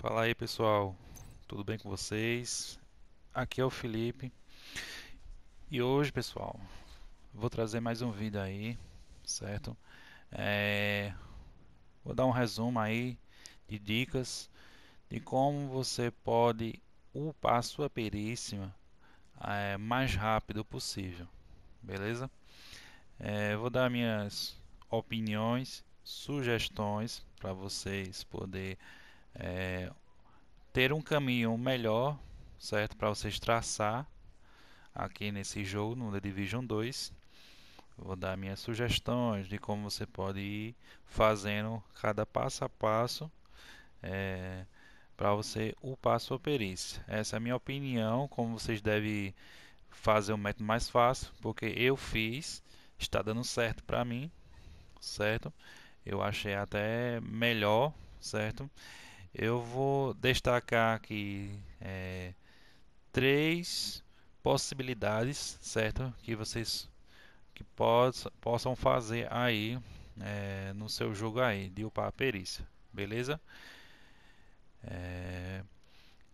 Fala aí pessoal, tudo bem com vocês? Aqui é o Felipe e hoje pessoal vou trazer mais um vídeo aí, certo? É... Vou dar um resumo aí de dicas de como você pode upar sua perícia é, mais rápido possível, beleza? É, vou dar minhas opiniões, sugestões para vocês poderem é, ter um caminho melhor, certo? Para vocês traçar aqui nesse jogo, no The Division 2. vou dar minhas sugestões de como você pode ir fazendo cada passo a passo é, para você upar a sua perícia. Essa é a minha opinião, como vocês devem fazer o método mais fácil, porque eu fiz, está dando certo para mim, certo? Eu achei até melhor, certo? Eu vou destacar aqui é, três possibilidades, certo? Que vocês que possam, possam fazer aí é, no seu jogo aí de upar a perícia, beleza? É,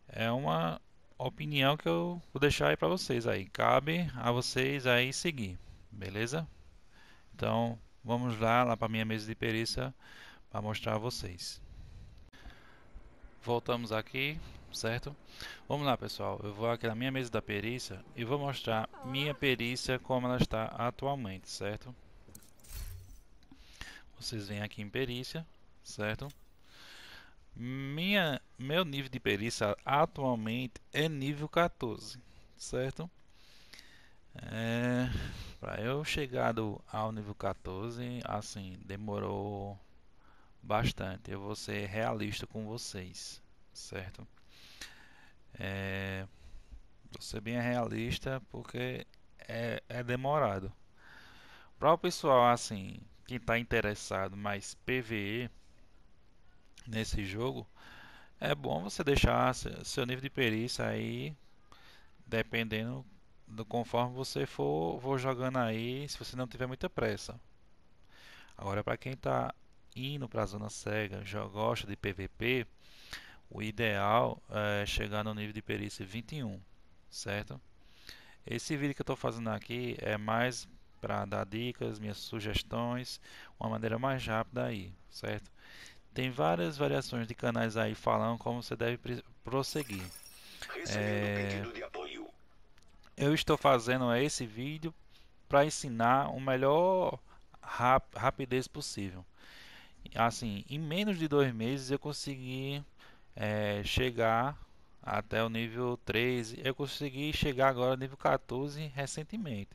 é uma opinião que eu vou deixar aí para vocês aí, cabe a vocês aí seguir, beleza? Então vamos lá lá para minha mesa de perícia para mostrar a vocês. Voltamos aqui, certo? Vamos lá, pessoal. Eu vou aqui na minha mesa da perícia e vou mostrar minha perícia como ela está atualmente, certo? Vocês vêm aqui em perícia, certo? Minha, meu nível de perícia atualmente é nível 14, certo? É, para eu chegar do, ao nível 14, assim, demorou bastante. Eu vou ser realista com vocês, certo? É, vou ser bem realista porque é, é demorado. Para o pessoal assim, quem está interessado mais PVE nesse jogo, é bom você deixar seu nível de perícia aí, dependendo do conforme você for, for jogando aí, se você não tiver muita pressa. Agora para quem está indo para a zona cega já gosta de PVP, o ideal é chegar no nível de perícia 21, certo? Esse vídeo que eu estou fazendo aqui é mais para dar dicas, minhas sugestões, uma maneira mais rápida aí, certo? Tem várias variações de canais aí falando como você deve prosseguir. É... Eu estou fazendo esse vídeo para ensinar o melhor rapidez possível assim, em menos de dois meses eu consegui é, chegar até o nível 13. Eu consegui chegar agora nível 14 recentemente,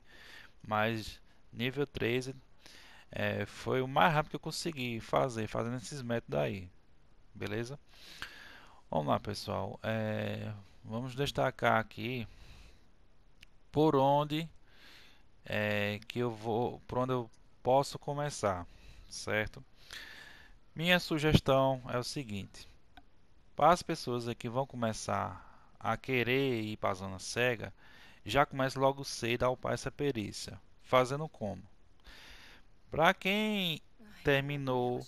mas nível 13 é, foi o mais rápido que eu consegui fazer, fazendo esses métodos aí, beleza? Vamos lá, pessoal. É, vamos destacar aqui por onde é, que eu vou, por onde eu posso começar, certo? Minha sugestão é o seguinte: para as pessoas que vão começar a querer ir para a zona cega, já comece logo cedo a upar essa perícia. Fazendo como? Para quem terminou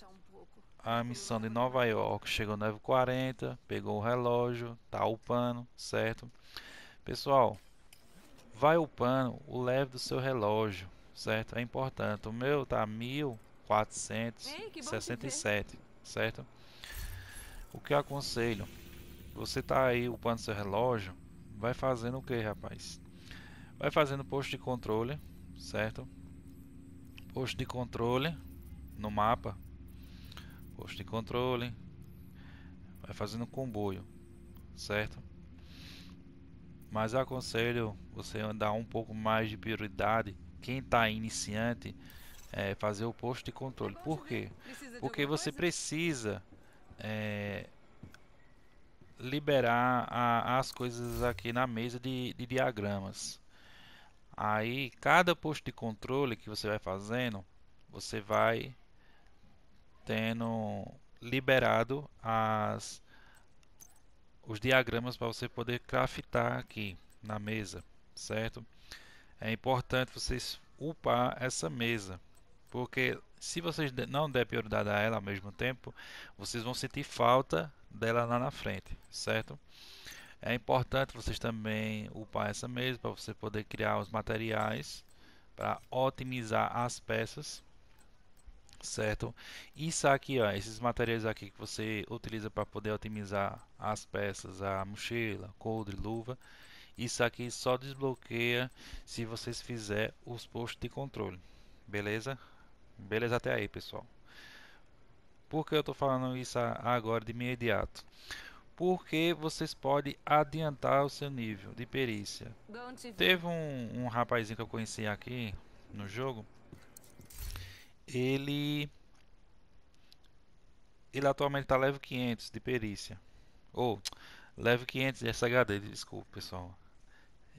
a missão de Nova York, chegou no h 40, pegou o relógio, tá upando, certo? Pessoal, vai upando o leve do seu relógio, certo? É importante. O meu tá mil, 467, certo? O que eu aconselho? Você tá aí upando seu relógio, vai fazendo o que, rapaz? Vai fazendo posto de controle, certo? Posto de controle no mapa. Posto de controle. Vai fazendo comboio, certo? Mas eu aconselho você andar um pouco mais de prioridade. Quem está iniciante, é, fazer o posto de controle. Por quê? Porque você precisa é, liberar a, as coisas aqui na mesa de, de diagramas. Aí, cada posto de controle que você vai fazendo, você vai tendo liberado as os diagramas para você poder craftar aqui na mesa, certo? É importante vocês upar essa mesa, porque se vocês não der prioridade a ela ao mesmo tempo, vocês vão sentir falta dela lá na frente, certo? É importante vocês também upar essa mesa para você poder criar os materiais para otimizar as peças, certo? Isso aqui, ó, esses materiais aqui que você utiliza para poder otimizar as peças, a mochila, coldre, luva, isso aqui só desbloqueia se vocês fizer os postos de controle, beleza? Beleza até aí, pessoal. Por que eu estou falando isso agora de imediato? Porque vocês podem adiantar o seu nível de perícia. Teve um, um rapazinho que eu conheci aqui no jogo. Ele... Ele atualmente está level 500 de perícia. Ou, oh, level 500 de SHD, desculpa pessoal.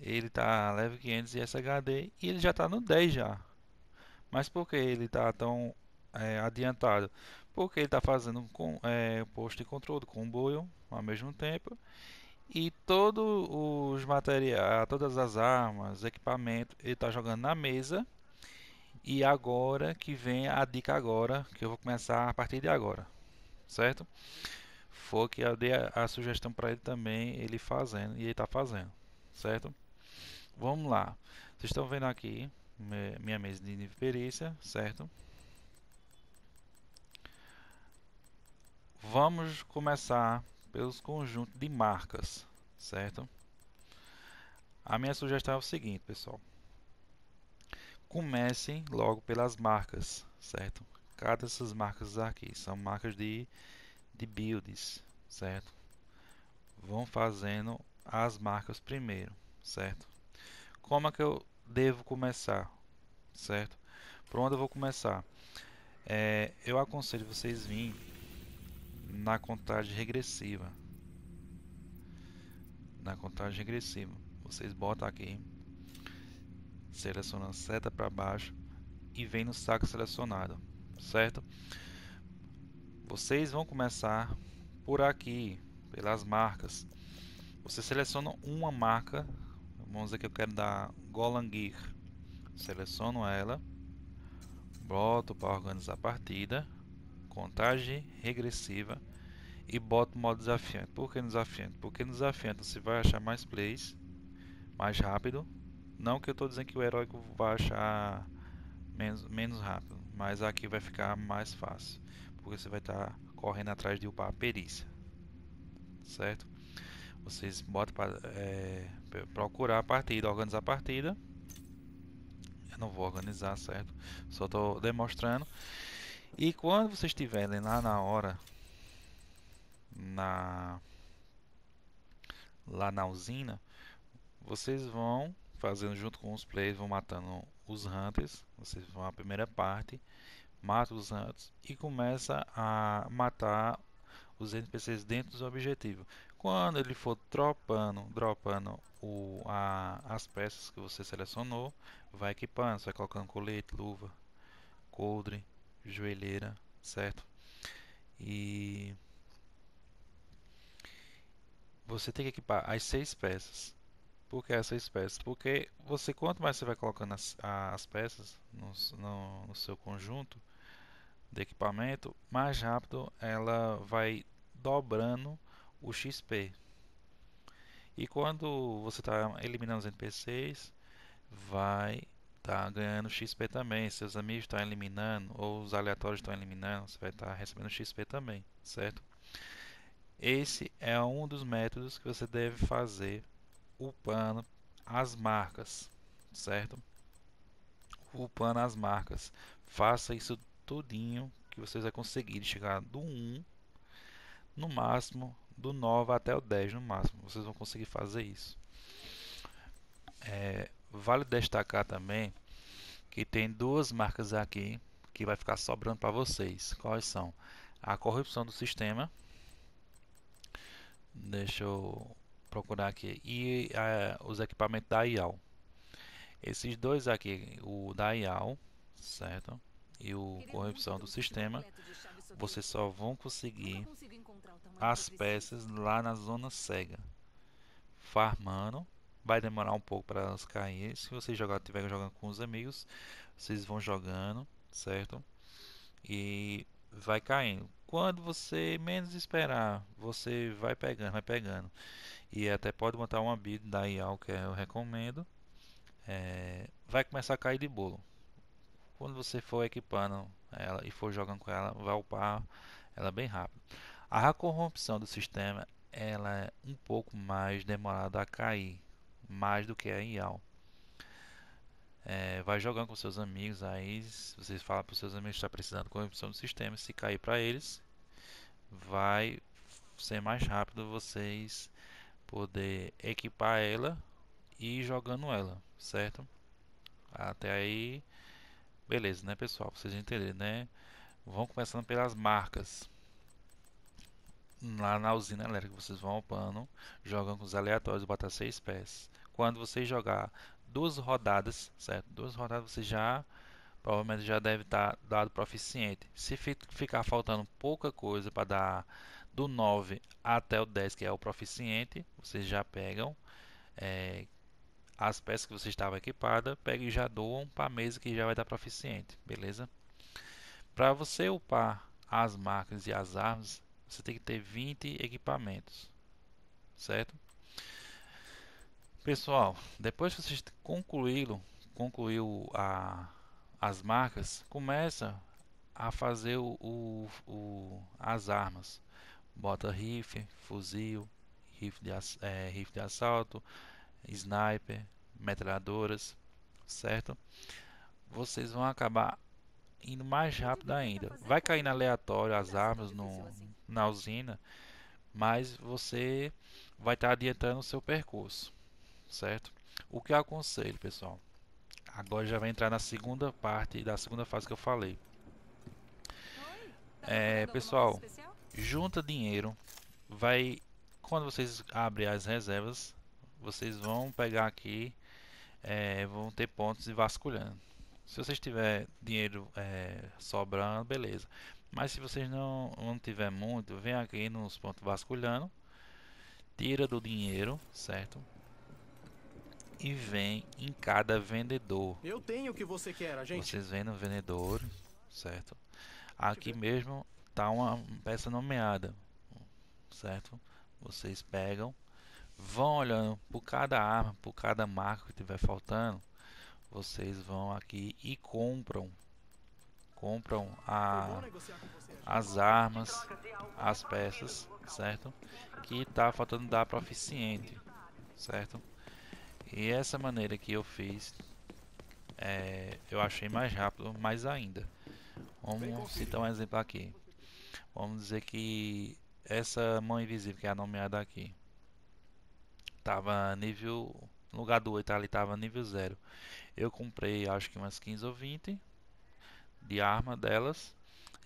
Ele está level 500 de SHD e ele já está no 10 já. Mas por que ele está tão é, adiantado? Porque ele está fazendo um é, posto de controle com o ao mesmo tempo. E todos os materiais, todas as armas, equipamento, ele está jogando na mesa. E agora que vem a dica agora, que eu vou começar a partir de agora, certo? Foi que eu dei a, a sugestão para ele também, ele fazendo, e ele está fazendo, certo? Vamos lá, vocês estão vendo aqui, é, minha mesa de perícia, certo? Vamos começar pelos conjuntos de marcas, certo? A minha sugestão é o seguinte, pessoal. Comecem logo pelas marcas, certo? Cada dessas marcas aqui são marcas de, de builds, certo? Vão fazendo as marcas primeiro, certo? Como é que eu devo começar, certo? Por onde eu vou começar? É, eu aconselho vocês virem na contagem regressiva. Na contagem regressiva, vocês botam aqui, selecionam a seta para baixo e vem no saco selecionado, certo? Vocês vão começar por aqui, pelas marcas. Você seleciona uma marca, vamos dizer que eu quero dar Golangir. Seleciono ela, boto para organizar a partida, contagem regressiva e boto modo desafiante. Por que desafiante? Porque no desafiante você vai achar mais plays, mais rápido. Não que eu estou dizendo que o heróico vai achar menos, menos rápido, mas aqui vai ficar mais fácil, porque você vai estar tá correndo atrás de upar a perícia, certo? vocês botam para é, procurar a partida, organizar a partida. Eu não vou organizar, certo? Só estou demonstrando. E quando vocês estiverem lá na hora, na lá na usina, vocês vão fazendo junto com os players, vão matando os hunters. Vocês vão à primeira parte, matam os hunters e começa a matar os NPCs dentro do objetivo. Quando ele for dropando, dropando o, a, as peças que você selecionou, vai equipando, você vai colocando colete, luva, coldre, joelheira, certo? E você tem que equipar as seis peças. Por que as seis peças? Porque você quanto mais você vai colocando as, as peças no, no, no seu conjunto de equipamento, mais rápido ela vai dobrando o XP. E quando você está eliminando os NPCs, vai estar tá ganhando XP também. Seus amigos estão tá eliminando, ou os aleatórios estão tá eliminando, você vai estar tá recebendo XP também, certo? Esse é um dos métodos que você deve fazer upando as marcas, certo? Upando as marcas. Faça isso tudinho que vocês vão conseguir chegar do 1 no máximo do 9 até o 10 no máximo. Vocês vão conseguir fazer isso. É, vale destacar também que tem duas marcas aqui que vai ficar sobrando para vocês. Quais são? A corrupção do sistema. Deixa eu procurar aqui. E a, é, os equipamentos da IAL. Esses dois aqui, o da IAL, certo? E o corrupção do sistema, vocês só vão conseguir as peças lá na zona cega. Farmando. Vai demorar um pouco para elas caírem. Se você jogar, tiver jogando com os amigos, vocês vão jogando, certo? E vai caindo. Quando você menos esperar, você vai pegando, vai pegando. E até pode montar uma build da IAL que eu recomendo. É, vai começar a cair de bolo. Quando você for equipando ela e for jogando com ela, vai upar ela bem rápido. A corrupção do sistema ela é um pouco mais demorada a cair, mais do que a IAL. É, vai jogando com seus amigos, aí vocês falam para os seus amigos que está precisando de corrupção do sistema, se cair para eles, vai ser mais rápido vocês poder equipar ela e ir jogando ela, certo? Até aí, beleza, né pessoal? Vocês entenderam, né? Vamos começando pelas marcas lá na usina elétrica, vocês vão ao pano, jogam com os aleatórios, botar seis pés. Quando você jogar duas rodadas, certo? Duas rodadas você já provavelmente já deve estar tá dado proficiente. Se ficar faltando pouca coisa para dar do 9 até o 10, que é o proficiente, vocês já pegam é, as peças que você estava equipada, peguem e já doam para a mesa que já vai dar proficiente, beleza? Para você upar as máquinas e as armas, você tem que ter 20 equipamentos, certo? Pessoal, depois que vocês concluíram, concluiu a, as marcas, começa a fazer o, o, o, as armas. Bota rifle, fuzil, rifle de, é, rifle de assalto, sniper, metralhadoras, certo? Vocês vão acabar indo mais rápido ainda. Vai cair aleatório as armas no, na usina, mas você vai estar tá adiantando o seu percurso, certo? O que eu aconselho, pessoal? Agora já vai entrar na segunda parte da segunda fase que eu falei. Tá é, pessoal, junta dinheiro, vai quando vocês abrem as reservas, vocês vão pegar aqui, é, vão ter pontos e vasculhando. Se vocês tiver dinheiro é, sobrando, beleza. Mas se vocês não, não tiver muito, vem aqui nos pontos vasculhando. Tira do dinheiro, certo? E vem em cada vendedor. Eu tenho o que você quer, a gente. Vocês vêm no vendedor, certo? Aqui mesmo tá uma peça nomeada, certo? Vocês pegam, vão olhando por cada arma, por cada marca que tiver faltando vocês vão aqui e compram compram a, as armas, as peças, certo? Que tá faltando dar para oficiante certo? E essa maneira que eu fiz, é, eu achei mais rápido, mais ainda. Vamos citar um exemplo aqui. Vamos dizer que essa mão invisível que é a nomeada aqui, tava nível, no lugar do 8 ali tava nível 0. Eu comprei acho que umas 15 ou 20 de arma delas.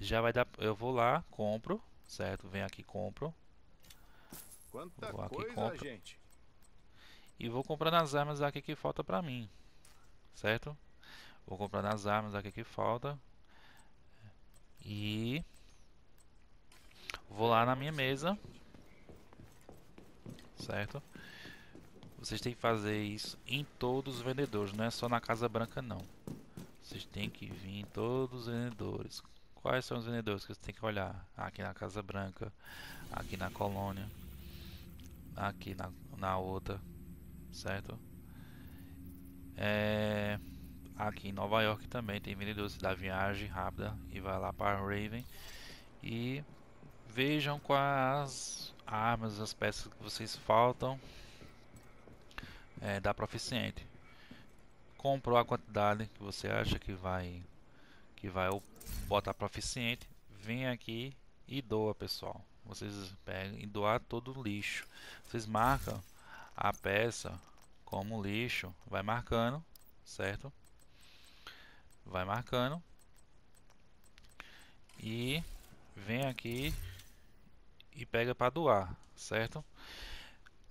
Já vai dar. Eu vou lá, compro, certo? Vem aqui, compro. Quanta vou aqui, coisa, compro. gente. E vou comprar nas armas aqui que falta pra mim. Certo? Vou comprar nas armas aqui que falta. E vou lá na minha mesa. Certo? Vocês têm que fazer isso em todos os vendedores, não é só na Casa Branca não. Vocês têm que vir em todos os vendedores. Quais são os vendedores que vocês têm que olhar? Aqui na Casa Branca, aqui na Colônia, aqui na, na outra, certo? É, aqui em Nova York também tem vendedores da viagem rápida e vai lá para Raven e vejam quais armas, as peças que vocês faltam é, dá proficiente. Comprou a quantidade que você acha que vai que vai botar proficiente, vem aqui e doa, pessoal. Vocês pegam e doar todo o lixo. Vocês marcam a peça como lixo, vai marcando, certo? Vai marcando e vem aqui e pega para doar, certo?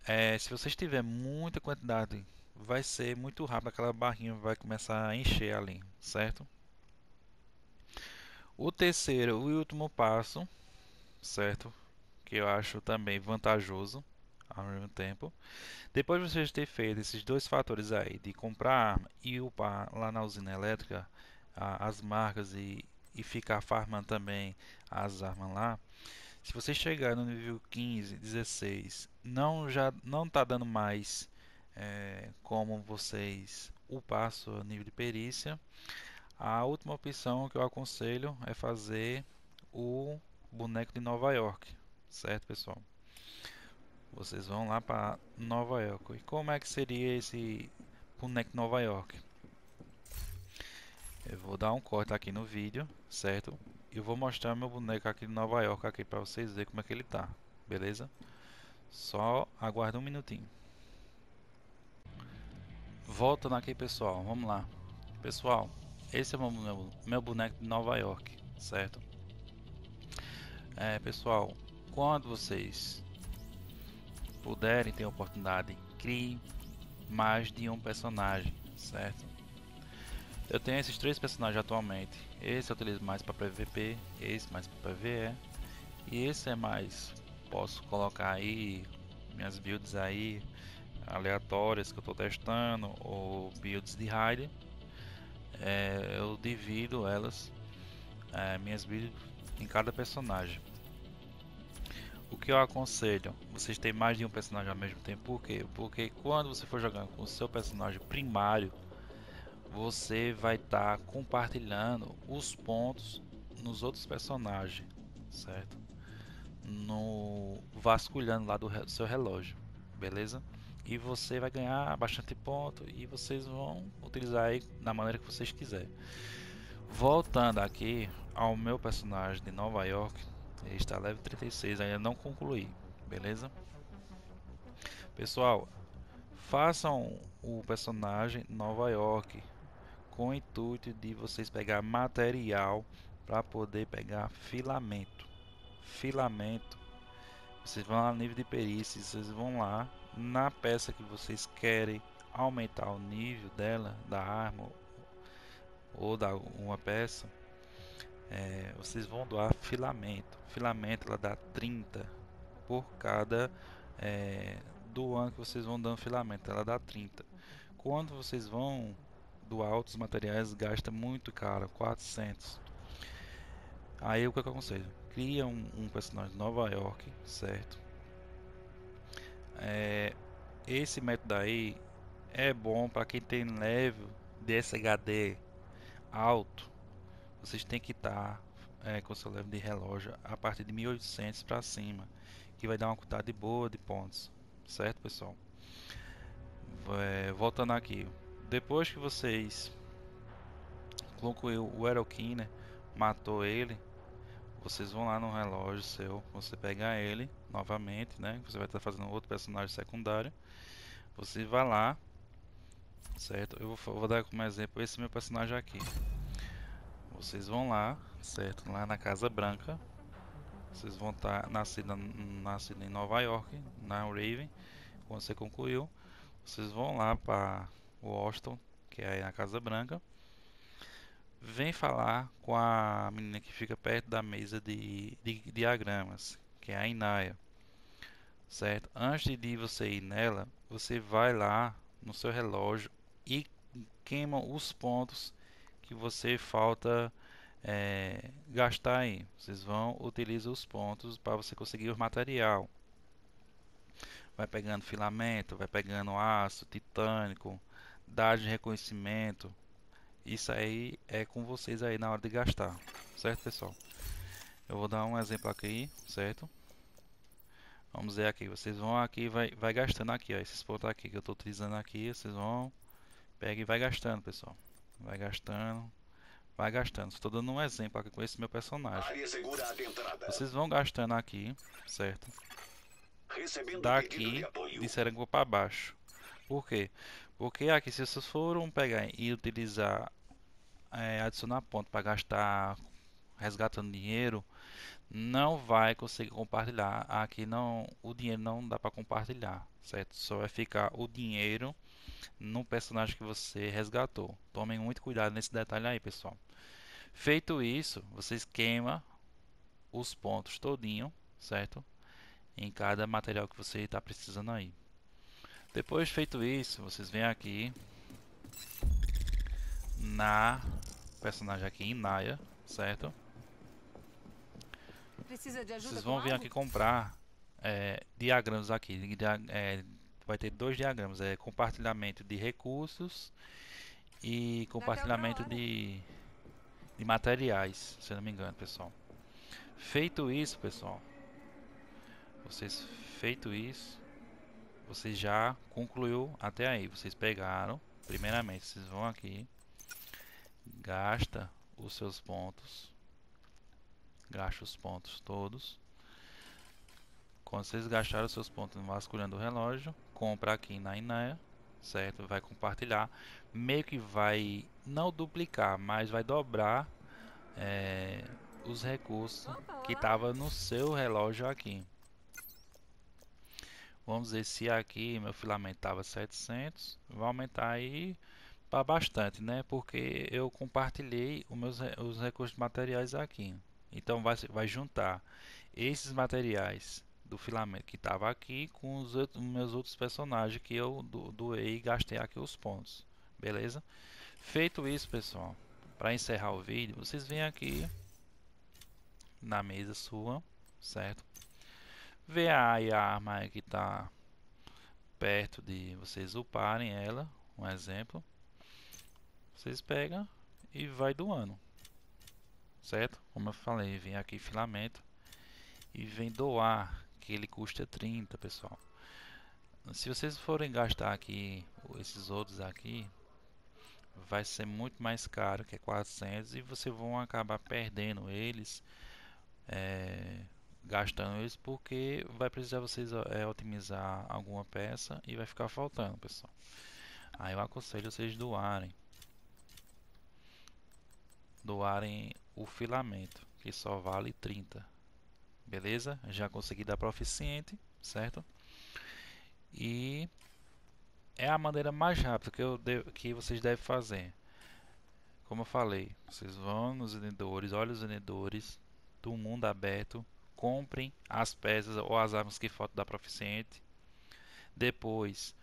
É, se vocês tiver muita quantidade, vai ser muito rápido aquela barrinha vai começar a encher ali, certo? O terceiro e último passo, certo? Que eu acho também vantajoso ao mesmo tempo. Depois de vocês terem feito esses dois fatores aí, de comprar arma e upar lá na usina elétrica a, as marcas e, e ficar farmando também as armas lá, se você chegar no nível 15, 16, não já não tá dando mais é, como vocês o passo a nível de perícia, a última opção que eu aconselho é fazer o boneco de Nova York, certo pessoal? Vocês vão lá para Nova York. E como é que seria esse boneco de Nova York? Eu vou dar um corte aqui no vídeo, certo? Eu vou mostrar meu boneco aqui de Nova York aqui para vocês verem como é que ele tá, beleza? Só aguarda um minutinho. Voltando aqui pessoal, vamos lá. Pessoal, esse é meu, meu boneco de Nova York, certo? É, pessoal, quando vocês puderem ter oportunidade, crie mais de um personagem, certo? Eu tenho esses três personagens atualmente. Esse é eu utilizo mais para PVP, esse mais para PVE. E esse é mais, posso colocar aí minhas builds aí aleatórias que eu estou testando ou builds de raid. É, eu divido elas, é, minhas builds em cada personagem. O que eu aconselho? Vocês têm mais de um personagem ao mesmo tempo, por quê? Porque quando você for jogar com o seu personagem primário, você vai estar tá compartilhando os pontos nos outros personagens, certo? No vasculhando lá do seu relógio, beleza? E você vai ganhar bastante ponto e vocês vão utilizar aí da maneira que vocês quiserem. Voltando aqui ao meu personagem de Nova York, ele está level 36, ainda não concluí, beleza? Pessoal, façam o personagem Nova York com o intuito de vocês pegar material para poder pegar filamento. Filamento. Vocês vão lá no nível de perícia, vocês vão lá na peça que vocês querem aumentar o nível dela, da arma ou da uma peça. É, vocês vão doar filamento. Filamento ela dá 30 por cada é, do ano que vocês vão dando filamento, ela dá 30. Quando vocês vão do alto, os materiais gasta muito caro, 400. Aí o é que, eu aconselho? Cria um, um, personagem de Nova York, certo? É, esse método aí é bom para quem tem level de SHD alto. Vocês têm que estar tá, é, com seu level de relógio a partir de 1800 para cima, que vai dar uma quantidade boa de pontos, certo pessoal? É, voltando aqui, depois que vocês concluiu o Erokin, né? Matou ele. Vocês vão lá no relógio seu, você pega ele novamente, né? Você vai estar fazendo outro personagem secundário. Você vai lá, certo? Eu vou, vou dar como exemplo esse meu personagem aqui. Vocês vão lá, certo? Lá na Casa Branca. Vocês vão estar tá nascido, nascido em Nova York, na Raven, quando você concluiu. Vocês vão lá para Washington, que é na Casa Branca, vem falar com a menina que fica perto da mesa de, de, de diagramas, que é a Inaya. Certo? Antes de você ir nela, você vai lá no seu relógio e queima os pontos que você falta é, gastar aí. Vocês vão utilizar os pontos para você conseguir o material. Vai pegando filamento, vai pegando aço, titânico, dar de reconhecimento. Isso aí é com vocês aí na hora de gastar, certo pessoal? Eu vou dar um exemplo aqui, certo? Vamos ver aqui, vocês vão aqui, vai, vai gastando aqui, ó, esses pontos aqui que eu estou utilizando aqui, vocês vão, pega e vai gastando pessoal, vai gastando, vai gastando. Estou dando um exemplo aqui com esse meu personagem. Vocês vão gastando aqui, certo? Recebendo Daqui de, de Serango para baixo. Por quê? Porque aqui, se vocês foram pegar e utilizar, é, adicionar ponto para gastar resgatando dinheiro, não vai conseguir compartilhar. Aqui não, o dinheiro não dá para compartilhar, certo? Só vai ficar o dinheiro no personagem que você resgatou. Tomem muito cuidado nesse detalhe aí, pessoal. Feito isso, você esquema os pontos todinho, certo? Em cada material que você está precisando aí. Depois feito isso, vocês vêm aqui na personagem aqui em Naya, certo? Vocês vão vir aqui comprar é, diagramas aqui. é, vai ter dois diagramas, é compartilhamento de recursos e compartilhamento de, de materiais, se não me engano, pessoal. Feito isso, pessoal, vocês feito isso, você já concluiu até aí. Vocês pegaram. Primeiramente, vocês vão aqui. Gasta os seus pontos. Gasta os pontos todos. Quando vocês gastaram os seus pontos vasculhando o relógio, compra aqui na Inaya, certo? Vai compartilhar. Meio que vai, não duplicar, mas vai dobrar é, os recursos que estava no seu relógio aqui. Vamos ver se aqui meu filamento estava 700, vai aumentar aí para bastante, né? Porque eu compartilhei os meus os recursos materiais aqui. Então vai, vai juntar esses materiais do filamento que estava aqui com os outros, meus outros personagens que eu doei e gastei aqui os pontos. Beleza? Feito isso, pessoal, para encerrar o vídeo, vocês vêm aqui na mesa sua, certo? vê a arma que está perto de vocês uparem ela, um exemplo. Vocês pegam e vai doando. Certo? Como eu falei, vem aqui filamento e vem doar, que ele custa 30, pessoal. Se vocês forem gastar aqui esses outros aqui, vai ser muito mais caro, que é 400, e vocês vão acabar perdendo eles. É gastando eles porque vai precisar vocês é, otimizar alguma peça e vai ficar faltando, pessoal. Aí eu aconselho vocês doarem. Doarem o filamento, que só vale 30. Beleza? Já consegui dar proficiente, certo? E é a maneira mais rápida que, eu que vocês devem fazer. Como eu falei, vocês vão nos vendedores, olha os vendedores do mundo aberto comprem as peças ou as armas que faltam da proficiente. Depois,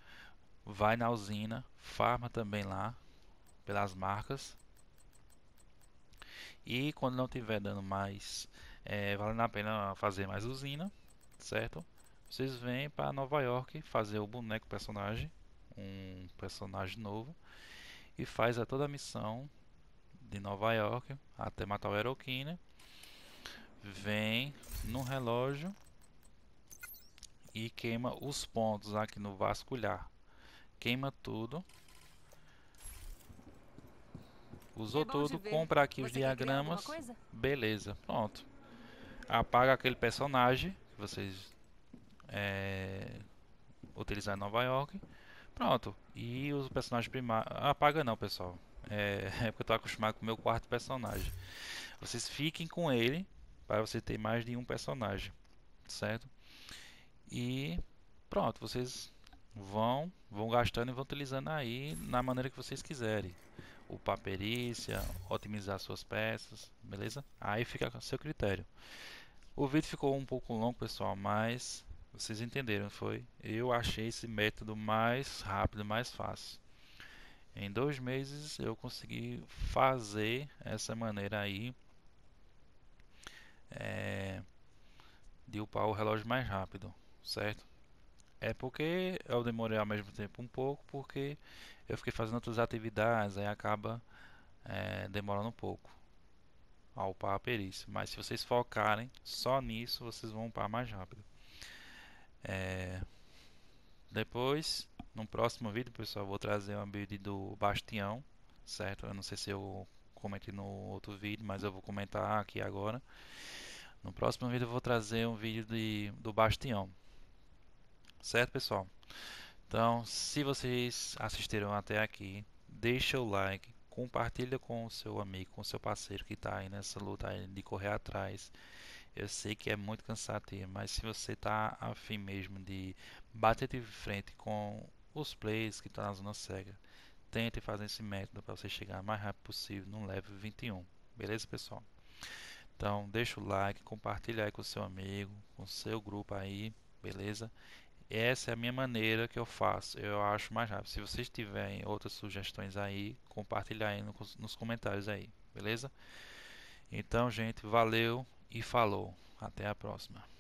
vai na usina, farma também lá, pelas marcas. E quando não tiver dando mais, é, valendo a pena fazer mais usina, certo? Vocês vêm para Nova York fazer o boneco personagem, um personagem novo, e faz a toda a missão de Nova York até matar o Eroquina vem no relógio e queima os pontos aqui no vasculhar. Queima tudo. Usou é tudo, compra aqui Você os diagramas. Beleza, pronto. Apaga aquele personagem que vocês é, utilizar em Nova York. Pronto. E os personagens primários. Apaga não, pessoal. É, é porque eu tô acostumado com o meu quarto personagem. Vocês fiquem com ele para você ter mais de um personagem, certo? E pronto, vocês vão vão gastando e vão utilizando aí na maneira que vocês quiserem. O perícia, otimizar suas peças, beleza? Aí fica a seu critério. O vídeo ficou um pouco longo, pessoal, mas vocês entenderam, foi? Eu achei esse método mais rápido, mais fácil. Em dois meses eu consegui fazer essa maneira aí é, de upar o relógio mais rápido, certo? É porque eu demorei ao mesmo tempo um pouco, porque eu fiquei fazendo outras atividades, aí acaba é, demorando um pouco ao upar a perícia. Mas se vocês focarem só nisso, vocês vão upar mais rápido. É, depois, no próximo vídeo, pessoal, vou trazer uma build do Bastião, certo? Eu não sei se eu comentei no outro vídeo, mas eu vou comentar aqui agora. No próximo vídeo eu vou trazer um vídeo de, do Bastião. Certo, pessoal? Então, se vocês assistiram até aqui, deixa o like, compartilha com o seu amigo, com o seu parceiro que está aí nessa luta aí de correr atrás. Eu sei que é muito cansativo, mas se você está afim mesmo de bater de frente com os players que estão tá na zona cega, tente fazer esse método para você chegar mais rápido possível no level 21. Beleza, pessoal? Então, deixa o like, compartilha aí com seu amigo, com seu grupo aí, beleza? Essa é a minha maneira que eu faço, eu acho mais rápido. Se vocês tiverem outras sugestões aí, compartilha aí nos comentários aí, beleza? Então, gente, valeu e falou. Até a próxima.